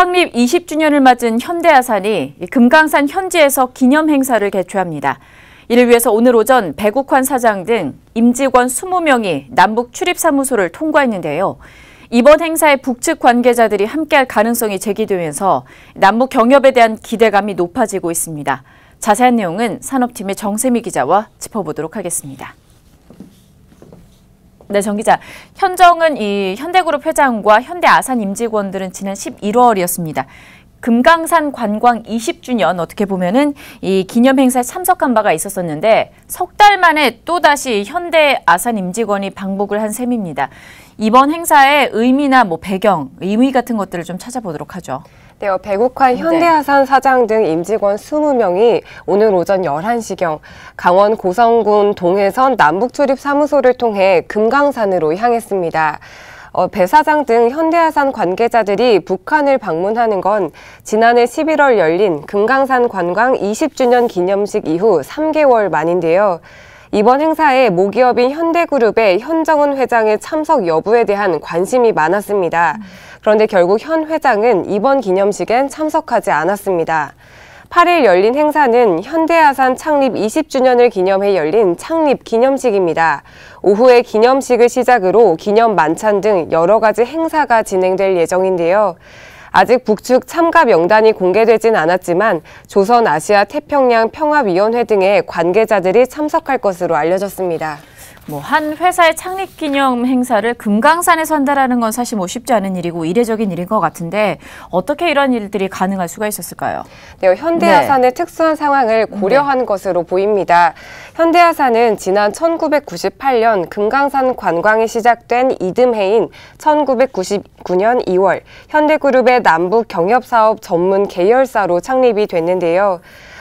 창립 20주년을 맞은 현대아산이 금강산 현지에서 기념 행사를 개최합니다. 이를 위해서 오늘 오전 배국환 사장 등 임직원 20명이 남북 출입사무소를 통과했는데요. 이번 행사에 북측 관계자들이 함께할 가능성이 제기되면서 남북 경협에 대한 기대감이 높아지고 있습니다. 자세한 내용은 산업팀의 정세미 기자와 짚어보도록 하겠습니다. 네, 정 기자. 현정은 이 현대그룹 회장과 현대아산 임직원들은 지난 11월이었습니다. 금강산 관광 20주년 어떻게 보면은 이 기념 행사에 참석한 바가 있었었는데 석 달 만에 또 다시 현대 아산 임직원이 방북을 한 셈입니다. 이번 행사의 의미나 뭐 배경, 의미 같은 것들을 좀 찾아보도록 하죠. 네, 배국환 현대아산 사장 등 임직원 20명이 오늘 오전 11시경 강원 고성군 동해선 남북출입사무소를 통해 금강산으로 향했습니다. 어, 배 사장 등 현대아산 관계자들이 북한을 방문하는 건 지난해 11월 열린 금강산 관광 20주년 기념식 이후 3개월 만인데요. 이번 행사에 모기업인 현대그룹의 현정은 회장의 참석 여부에 대한 관심이 많았습니다. 그런데 결국 현 회장은 이번 기념식엔 참석하지 않았습니다. 8일 열린 행사는 현대아산 창립 20주년을 기념해 열린 창립 기념식입니다. 오후에 기념식을 시작으로 기념 만찬 등 여러 가지 행사가 진행될 예정인데요. 아직 북측 참가 명단이 공개되진 않았지만 조선 아시아 태평양 평화위원회 등의 관계자들이 참석할 것으로 알려졌습니다. 뭐한 회사의 창립 기념 행사를 금강산에선다라는건 사실 뭐 쉽지 않은 일이고 이례적인 일인 것 같은데 어떻게 이런 일들이 가능할 수가 있었을까요? 네, 현대아산의 네. 특수한 상황을 네. 고려한 네. 것으로 보입니다. 현대아산은 지난 1998년 금강산 관광이 시작된 이듬해인 1999년 2월 현대그룹의 남북 경협사업 전문 계열사로 창립이 됐는데요.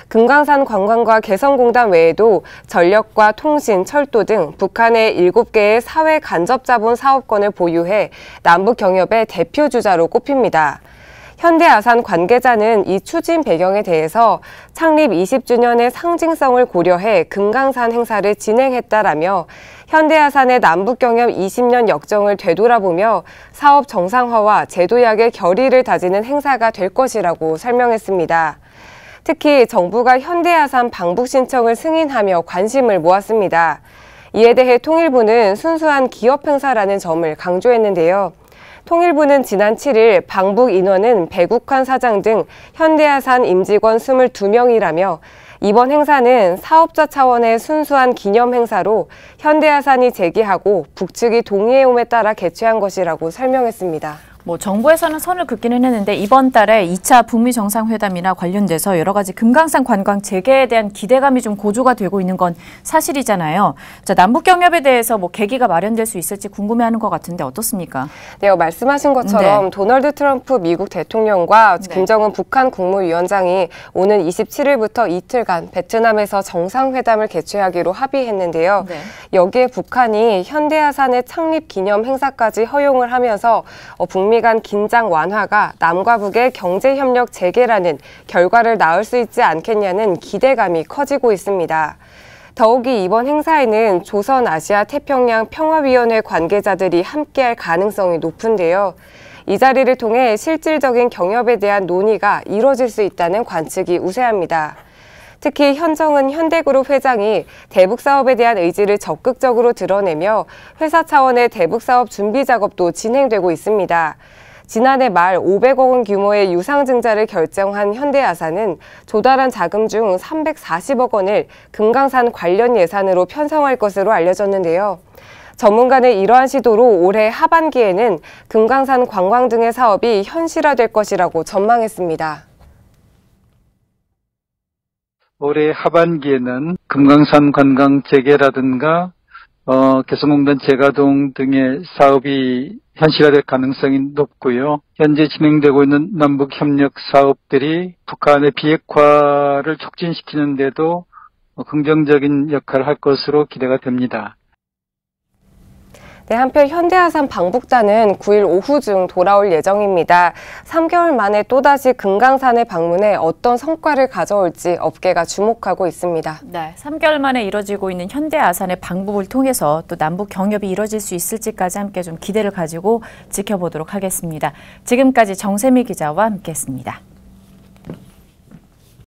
금강산 관광과 개성공단 외에도 전력과 통신, 철도 등 북한의 7개의 사회 간접 자본 사업권을 보유해 남북 경협의 대표 주자로 꼽힙니다. 현대아산 관계자는 이 추진 배경에 대해서 창립 20주년의 상징성을 고려해 금강산 행사를 진행했다라며 현대아산의 남북경협 20년 역정을 되돌아보며 사업 정상화와 제도약의 결의를 다지는 행사가 될 것이라고 설명했습니다. 특히 정부가 현대아산 방북 신청을 승인하며 관심을 모았습니다. 이에 대해 통일부는 순수한 기업 행사라는 점을 강조했는데요. 통일부는 지난 7일 방북 인원은 배국환 사장 등 현대아산 임직원 22명이라며 이번 행사는 사업자 차원의 순수한 기념 행사로 현대아산이 제기하고 북측이 동의해옴에 따라 개최한 것이라고 설명했습니다. 뭐 정부에서는 선을 긋기는 했는데 이번 달에 2차 북미 정상회담이나 관련돼서 여러 가지 금강산 관광 재개에 대한 기대감이 좀 고조가 되고 있는 건 사실이잖아요. 자, 남북 경협에 대해서 뭐 계기가 마련될 수 있을지 궁금해하는 것 같은데 어떻습니까? 네, 말씀하신 것처럼 네. 도널드 트럼프 미국 대통령과 네. 김정은 북한 국무위원장이 오는 27일부터 이틀간 베트남에서 정상회담을 개최하기로 합의했는데요. 네. 여기에 북한이 현대아산의 창립 기념 행사까지 허용을 하면서 어, 북미 북미 간 긴장 완화가 남과 북의 경제 협력 재개라는 결과를 낳을 수 있지 않겠냐는 기대감이 커지고 있습니다. 더욱이 이번 행사에는 조선 아시아 태평양 평화위원회 관계자들이 함께할 가능성이 높은데요. 이 자리를 통해 실질적인 경협에 대한 논의가 이뤄질 수 있다는 관측이 우세합니다. 특히 현정은 현대그룹 회장이 대북 사업에 대한 의지를 적극적으로 드러내며 회사 차원의 대북 사업 준비 작업도 진행되고 있습니다. 지난해 말 500억 원 규모의 유상증자를 결정한 현대아산은 조달한 자금 중 340억 원을 금강산 관련 예산으로 편성할 것으로 알려졌는데요. 전문가는 이러한 시도로 올해 하반기에는 금강산 관광 등의 사업이 현실화될 것이라고 전망했습니다. 올해 하반기에는 금강산 관광 재개라든가 어, 개성공단 재가동 등의 사업이 현실화될 가능성이 높고요. 현재 진행되고 있는 남북 협력 사업들이 북한의 비핵화를 촉진시키는데도 긍정적인 역할을 할 것으로 기대가 됩니다. 네, 한편 현대아산 방북단은 9일 오후 중 돌아올 예정입니다. 3개월 만에 또다시 금강산에 방문해 어떤 성과를 가져올지 업계가 주목하고 있습니다. 네, 3개월 만에 이뤄지고 있는 현대아산의 방북을 통해서 또 남북 경협이 이뤄질 수 있을지까지 함께 좀 기대를 가지고 지켜보도록 하겠습니다. 지금까지 정세미 기자와 함께했습니다.